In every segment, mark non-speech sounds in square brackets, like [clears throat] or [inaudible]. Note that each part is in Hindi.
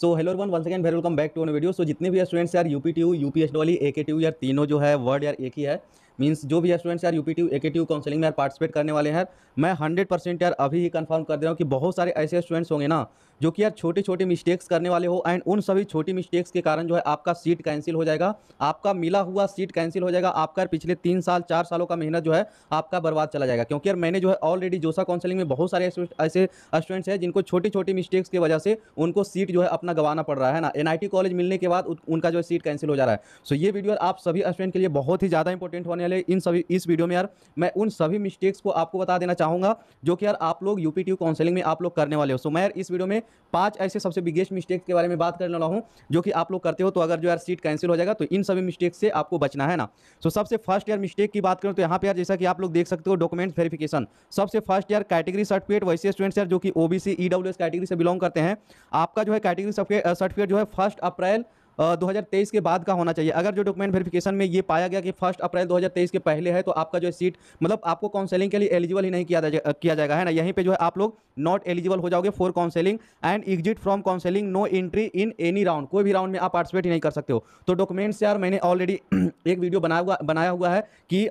so hello one one again very welcome back to an video so जितने भी स्टूडेंट्स यार U P T U U P S डॉली ए के टी यार तीनों जो है वर्ड यार एक ही है मीन्स जो भी स्टूडेंट्स यार पी टी ए काउंसिलिंग में यार पार्टिसिपेट करने वाले हैं मैं हंड्रेड परसेंट यार अभी ही कंफर्म कर दे रहा हूँ कि बहुत सारे ऐसे स्टूडेंट्स होंगे ना जो कि यार छोटे छोटे मिस्टेक्स करने वाले हो एंड उन सभी छोटी मिस्टेक्स के कारण जो है आपका सीट कैंसिल हो जाएगा आपका मिला हुआ सीट कैंसिल हो जाएगा आपका पिछले तीन साल चार सालों का मेहनत जो है आपका बर्बाद चला जाएगा क्योंकि यार मैंने जो है ऑलरेडी जोसा काउंसलिंग में बहुत सारे ऐसे स्टूडेंट्स हैं जिनको छोटी छोटी मिस्टेक्स की वजह से उनको सीट जो है अपना गवाना पड़ रहा है ना एन कॉलेज मिलने के बाद उनका जो है सीट कैंसिल हो जा रहा है सो ये वीडियो आप सभी स्टूडेंट के लिए बहुत ही ज़्यादा इंपॉर्टेंट होने पहले इन सभी इस वीडियो में यार मैं उन सभी मिस्टेक्स को आपको बता देना चाहूँगा जो कि यार आप लोग यू काउंसलिंग में आप लोग करने वाले हो सो मैं यार इस वीडियो में पाँच ऐसे सबसे बिगेस्ट मिस्टेक्स के बारे में बात करने वाला हूँ जो कि आप लोग करते हो तो अगर जो यार सीट कैंसिल हो जाएगा तो इन सभी मिस्टेक्स से आपको बचना है ना सो सबसे फर्स्ट ईयर मिस्टेक की बात करें तो यहाँ पर यार जैसा कि आप लोग देख सकते हो डॉक्यूमेंट वेरिफिकेशन सबसे फर्स्ट ईयर कैटेगरी सर्टिफिकेट वैसे स्टूडेंट्स यार जो कि ओबीसी ईडब्ल्यूएस कैटेगरी से बिलोंग करते हैं आपका जो है कैटेगरी सर्टिफिकेट जो है फर्स्ट अप्रैल 2023 के बाद का होना चाहिए अगर जो डॉक्यूमेंट वेरिफिकेशन में ये पाया गया कि फर्स्ट अप्रैल 2023 के पहले है तो आपका जो है सीट मतलब आपको काउंसलिंग के लिए एलिजिबल ही नहीं किया जा किया जाएगा है ना यहीं पे जो है आप लोग नॉट एलिजिबल हो जाओगे for counselling and exit from counselling no entry in any round कोई भी राउंड में आप पार्टिसिपेट ही नहीं कर सकते हो तो डॉक्यूमेंट्स यार मैंने ऑलरेडी [clears throat] एक वीडियो बनाया हुआ बनाया हुआ है कि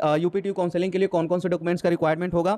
यू काउंसलिंग के लिए कौन कौन से डॉक्यूमेंट्स का रिक्वायरमेंट होगा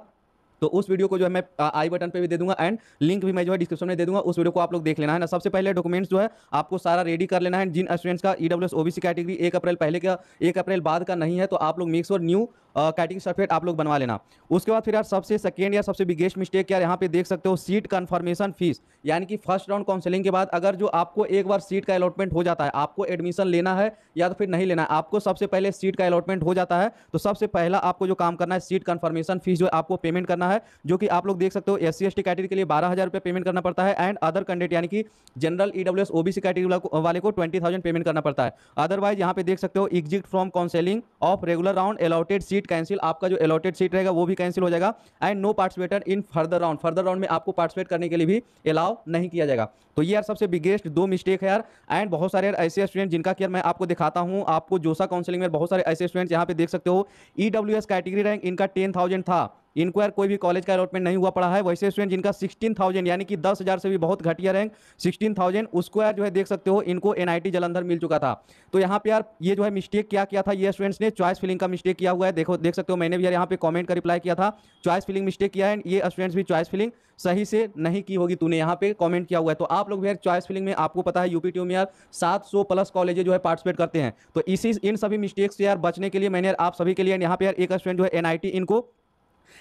तो उस वीडियो को जो है मैं आई बटन पे भी दे दूंगा एंड लिंक भी मैं जो है डिस्क्रिप्शन में दे दूंगा उस वीडियो को आप लोग देख लेना है ना सबसे पहले डॉक्यूमेंट्स जो है आपको सारा रेडी कर लेना है जिन स्टूडेंट्स का ई ओबीसी कैटेगरी एक अप्रैल पहले का एक अप्रैल बाद का नहीं है तो आप लोग मिक्स और न्यू कैटिंग सर्फेट आप लोग बनवा लेना उसके बाद फिर यार सबसे सेकेंड या सबसे बिगेस्ट मिस्टेक यार यहाँ पे देख सकते हो सीट कन्फर्मेशन फीस यानी कि फर्स्ट राउंड काउंसिलिंग के बाद अगर जो आपको एक बार सीट का अलॉटमेंट हो जाता है आपको एडमिशन लेना है या तो फिर नहीं लेना है आपको सबसे पहले सीट का अलॉटमेंट हो जाता है तो सबसे पहला आपको जो काम करना है सीट कन्फर्मेशन फीस जो आपको पेमेंट करना है जो कि आप लोग देख सकते हो एस सी कैटेगरी के लिए बारह हज़ार रुपये पेमेंट करना पड़ता है एंड अदर कैंडिडेट यानी कि general E W S OBC category वाले को ट्वेंटी थाउजेंड पेमेंट करना पड़ता है अदरवाइज यहाँ पे देख सकते हो exit from counselling of regular round allotted seat seat cancel आपका जो अलॉटेड सीट रहेगा वो भी कैंसिल हो जाएगा and no participator in further round further round में आपको पार्टिसिपेट करने के लिए भी अलाउ नहीं किया जाएगा तो ये यार सबसे बिगेस्ट दो मिस्टेक है यार एंड बहुत सारे यार ऐसे स्टूडेंट जिनका कि मैं आपको दिखाता हूँ आपको जोसा काउंसिलिंग में बहुत सारे ऐसे स्टूडेंट्स यहाँ पे देख सकते हो ई कैटेगरी रैंक इनका टेन था इंक्वायर कोई भी कॉलेज का अलॉटमेंट नहीं हुआ पड़ा है वैसे स्टूडेंट जिनका सिक्सटीन थाउजेंड यानी कि दस हज़ार से भी बहुत घटिया रैंक सिक्सटीन थाउजेंड उसको यार जो है देख सकते हो इनको एन जलंधर मिल चुका था तो यहाँ पर यार ये जो है मिस्टेक क्या किया था ये स्टूडेंट्स ने चॉइस फिलिंग का मिस्टेक किया हुआ है देखो देख सकते हो मैंने भी यार यहाँ पे कॉमेंट का रिप्लाई किया था चॉइस फिलिंग मिस्टेक किया है ये स्टूडेंट्स भी चॉइस फिलिंग सही से नहीं की होगी तूने यहाँ पे कमेंट किया हुआ है तो आप लोग भी यार चॉइस फिलिंग में आपको पता है यूपी में यार 700 प्लस कॉलेज जो है पार्टिसिपेट करते हैं तो इसी इन सभी मिस्टेक्स से यार बचने के लिए मैंने यार आप सभी के लिए यहाँ पे यार एक स्टूडेंट जो है एनआईटी इनको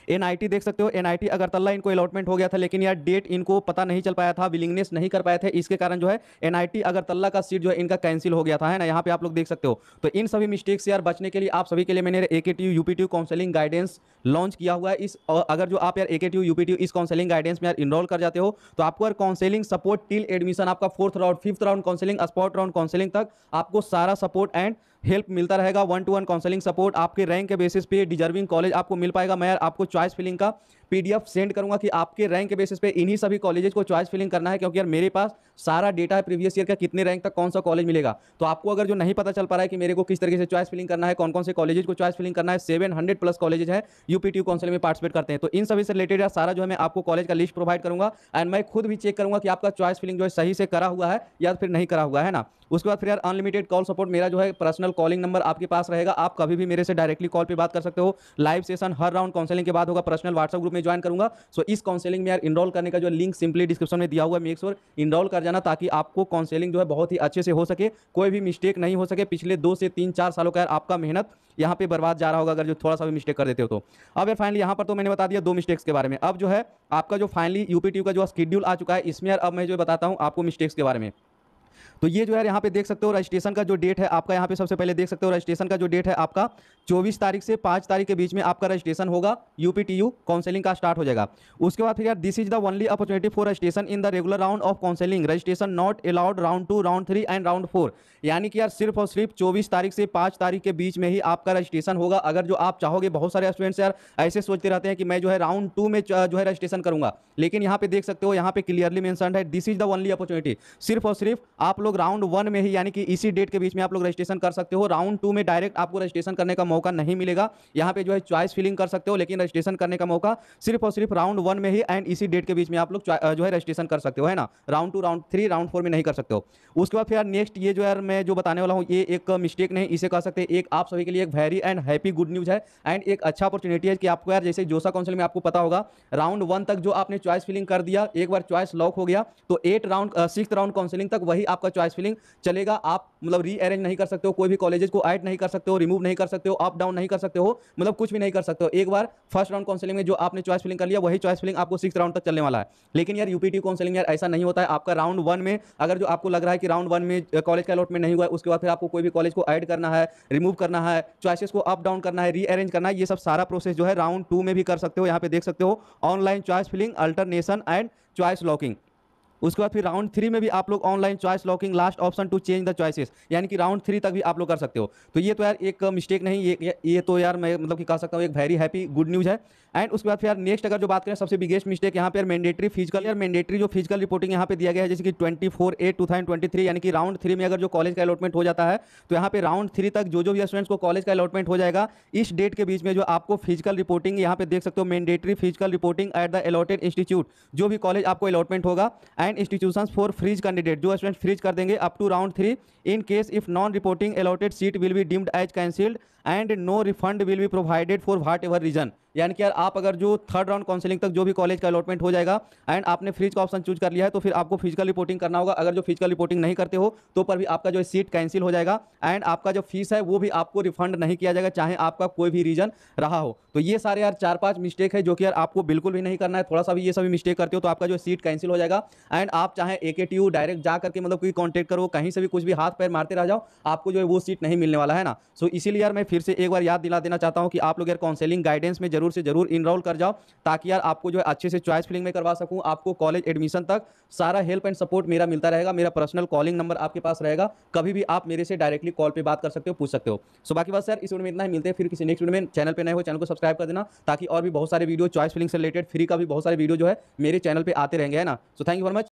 एनआईटी देख सकते हो एनआईटी अगरतला इनको अलॉटमेंट हो गया था लेकिन यार डेट इनको पता नहीं चल पाया था विलिंगनेस नहीं कर पाए थे इसके कारण जो है एनआईटी अगरतला का सीट जो है इनका कैंसिल हो गया था है ना यहाँ पे आप लोग देख सकते हो तो इन सभी मिस्टेक से यार बचने के लिए आप सभी के लिए मैंने ए के काउंसलिंग गाइडेंस लॉन्च किया हुआ है इस अगर जो आप यार ए के इस काउंसलिंग गाइडेंस में यार इनरोल कर जाते हो तो आपको यार काउंसलिंग सपोर्ट टिल एडमिशन आपका fourth round fifth round counselling spot round counselling तक आपको सारा सपोर्ट एंड हेल्प मिलता रहेगा one to one counselling support आपके रैंक के बेसिस पे डिजर्विंग कॉलेज आपको मिल पाएगा मैं आपको चॉइस फिलिंग का पीडीएफ सेंड करूंगा कि आपके रैंक के बेसिस पे इन्हीं सभी कॉलेजेस को चॉइस फिलिंग करना है क्योंकि यार मेरे पास सारा डेटा है प्रीवियस ईयर का कितने रैंक तक कौन सा कॉलेज मिलेगा तो आपको अगर जो नहीं पता चल पा रहा है कि मेरे को किस तरीके से चॉइस फिलिंग करना है कौन कौन से कॉलेज को चॉइस फिलिंग करना है सेवन प्लस कॉलेज है यूपी काउंसिल में पार्टिसिपेट करते हैं तो इन सभी से रिलेटेड सारा जो है मैं आपको कॉलेज का लिस्ट प्रोवाइड करूँगा एंड मैं खुद भी चेक करूँगा कि आपका चॉइस फिलिंग जो है सही से करा हुआ है या फिर नहीं करा हुआ है ना उसके बाद फिर यार अनलिमिटेड कॉल सपोर्ट मेरा जो है पर्सनल कॉलिंग नंबर आपके पास रहेगा आप कभी भी मेरे से डायरेक्टली कॉल पर बात कर सकते हो लाइव सेशन हर राउंड काउंसिलिंग के बाद होगा पर्सनल व्हाट्सअप ग्रुप में ज्वाइन करूंगा सो so, इस काउंसिलिंग में यार इनरोल करने का जो लिंक सिंपली डिस्क्रिप्शन में दिया हुआ है मेक श्योर इनरोल कर जाना ताकि आपको काउंसिलिंग जो है बहुत ही अच्छे से हो सके कोई भी मिस्टेक नहीं हो सके पिछले दो से तीन चार सालों का यार आपका मेहनत यहाँ पे बर्बाद जा रहा होगा अगर जो थोड़ा सा भी मिस्टेक कर देते हो तो अब यार फाइनली यहाँ पर तो मैंने बता दिया दो मिस्टेक्स के बारे में अब जो है आपका जो फाइनली यूपीटी का जो स्केड्यूल आ चुका है इसमें यार अब मैं जो बताता हूँ आपको मिस्टेक्स के बारे में तो ये जो है यहाँ पे देख सकते हो रजिस्ट्रेशन का जो डेट है आपका यहाँ पे सबसे पहले देख सकते हो रजिस्ट्रेशन का जो डेट है आपका 24 तारीख से 5 तारीख के बीच में आपका रजिस्ट्रेशन होगा यू पी काउंसलिंग का स्टार्ट हो जाएगा उसके बाद फिर यार this is the only opportunity for registration in the regular round of counselling registration not allowed round two round three and round four यानी कि यार सिर्फ और सिर्फ चौबीस तारीख से पाँच तारीख के बीच में ही आपका रजिस्ट्रेशन होगा अगर जो आप चाहोगे बहुत सारे स्टूडेंट्स यार ऐसे सोचते रहते हैं कि मैं जो है राउंड टू में जो है रजिस्ट्रेशन करूँगा लेकिन यहाँ पे देख सकते हो यहाँ पे क्लियरली मैंसन है this is the only opportunity सिर्फ और सिर्फ आप आप लोग राउंड वन में ही यानी कि इसी डेट के बीच में आप लोग रजिस्ट्रेशन कर सकते हो राउंड टू में डायरेक्ट आपको रजिस्ट्रेशन करने का मौका नहीं मिलेगा यहाँ पे जो है चॉइस फिलिंग कर सकते हो लेकिन रजिस्ट्रेशन करने का मौका सिर्फ और सिर्फ राउंड वन में ही एंड इसी डेट के बीच में आप लोग जो है रजिस्ट्रेशन कर सकते हो है ना round two round three round four में नहीं कर सकते हो उसके बाद फिर नेक्स्ट ये जो है मैं जो बताने वाला हूँ ये एक मिस्टेक नहीं इसे कह सकते एक आप सभी के लिए एक very and happy good news है एंड एक अच्छा अपॉर्चुनिटी है कि आपको यार जैसे जोसा काउंसिल में आपको पता होगा राउंड वन तक जो आपने चॉइस फिलिंग कर दिया एक बार चॉइस लॉक हो गया तो at round six round counselling तक वही आपका आपका चॉइस फिलिंग चलेगा आप मतलब रीअरेंज नहीं कर सकते हो कोई भी कॉलेजेस को ऐड नहीं कर सकते हो रिमूव नहीं कर सकते हो अप डाउन नहीं कर सकते हो मतलब कुछ भी नहीं कर सकते हो एक बार फर्स्ट राउंड काउंसिलिंग में जो आपने चॉइस फिलिंग कर लिया वही चॉइस फिलिंग आपको सिक्स राउंड तक चलने वाला है लेकिन यार यूपीटी काउंसिलिंग यार ऐसा नहीं होता है आपका राउंड वन में अगर जो आपको लग रहा है कि राउंड वन में कॉलेज का अलॉटमेंट नहीं हुआ है उसके बाद फिर आपको कोई भी कॉलेज को ऐड करना है रिमूव करना है चॉइसिस को अप डाउन करना है रीअरेंज करना है ये सब सारा प्रोसेस जो है राउंड टू में भी कर सकते हो यहाँ पे देख सकते हो online choice filling alternation and choice locking उसके बाद फिर राउंड थ्री में भी आप लोग online choice locking last option to change the choices यानी कि राउंड थ्री तक भी आप लोग कर सकते हो तो ये तो यार एक मिस्टेक नहीं ये ये तो यार मैं मतलब कि कह सकता हूँ एक वेरी हैप्पी गुड न्यूज़ है एंड उसके बाद फिर यार नेक्स्ट अगर जो बात करें सबसे बिगेस्ट मिस्टेक यहाँ पर मैंडेटरी फिजिकल यार मैंडेटरी जो फिजिकल रिपोर्टिंग यहाँ पे दिया गया है जैसे कि twenty four eight two thousand twenty three यानी कि राउंड थ्री में अगर जो कॉलेज का अलॉटमेंट हो जाता है तो यहाँ पे राउंड थ्री तक जो जो भी स्टूडेंट्स को कॉलेज का अलॉटमेंट हो जाएगा इस डेट के बीच में जो आपको फिजिकल रिपोर्टिंग यहाँ पे देख सकते हो mandatory physical reporting at the allotted institute जो भी कॉलेज आपको अलॉटमेंट होगा and institution for freeze candidate जो स्टूडेंट फ्रीज कर देंगे up to round three in case if non reporting allotted seat will be deemed as cancelled and no refund will be provided for whatever reason यानी कि यार आप अगर जो थर्ड राउंड काउंसिलिंग तक जो भी कॉलेज का अलॉटमेंट हो जाएगा एंड आपने फ्रिज का ऑप्शन चूज कर लिया है तो फिर आपको फिजिकल रिपोर्टिंग करना होगा अगर जो फिजिकल रिपोर्टिंग नहीं करते हो तो पर भी आपका जो सीट कैंसिल हो जाएगा एंड आपका जो फीस है वो भी आपको रिफंड नहीं किया जाएगा चाहे आपका कोई भी रीजन रहा हो तो ये सारे यार चार पाँच मिस्टेक है जो कि यार आपको बिल्कुल भी नहीं करना है थोड़ा सा भी ये सभी मिस्टेक करते हो तो आपका जो सीट कैंसिल हो जाएगा एंड आप चाहे ए डायरेक्ट जा करके मतलब कि कॉन्टेक्ट करो कहीं से भी कुछ भी हाथ पैर मारते रह जाओ आपको जो है वो सीट नहीं मिलने वाला है ना सो इसीलिए यार मैं फिर से एक बार याद दिला देना चाहता हूँ कि आप लोग यार काउंसिलिंग गाइडेंस में जरूर जरूर से जरूर इनरोल कर जाओ ताकि यार आपको जो है अच्छे से चॉइस फिलिंग में करवा सकूँ आपको कॉलेज एडमिशन तक सारा हेल्प एंड सपोर्ट मेरा मिलता रहेगा मेरा पर्सनल कॉलिंग नंबर आपके पास रहेगा कभी भी आप मेरे से डायरेक्टली कॉल पर बात कर सकते हो पूछ सकते हो सो बाकी बात सर इस वीडियो में इतना ही मिलते हैं फिर किसी नेक्स्ट वीडियो में चैनल पर नए हो चैनल को सब्सक्राइब कर देना ताकि और भी बहुत सारे वीडियो चॉइस फिलिंग से रिलेटेड फ्री का भी बहुत सारे वीडियो जो है मेरे चैनल पर आते रहेंगे है ना so thank you very much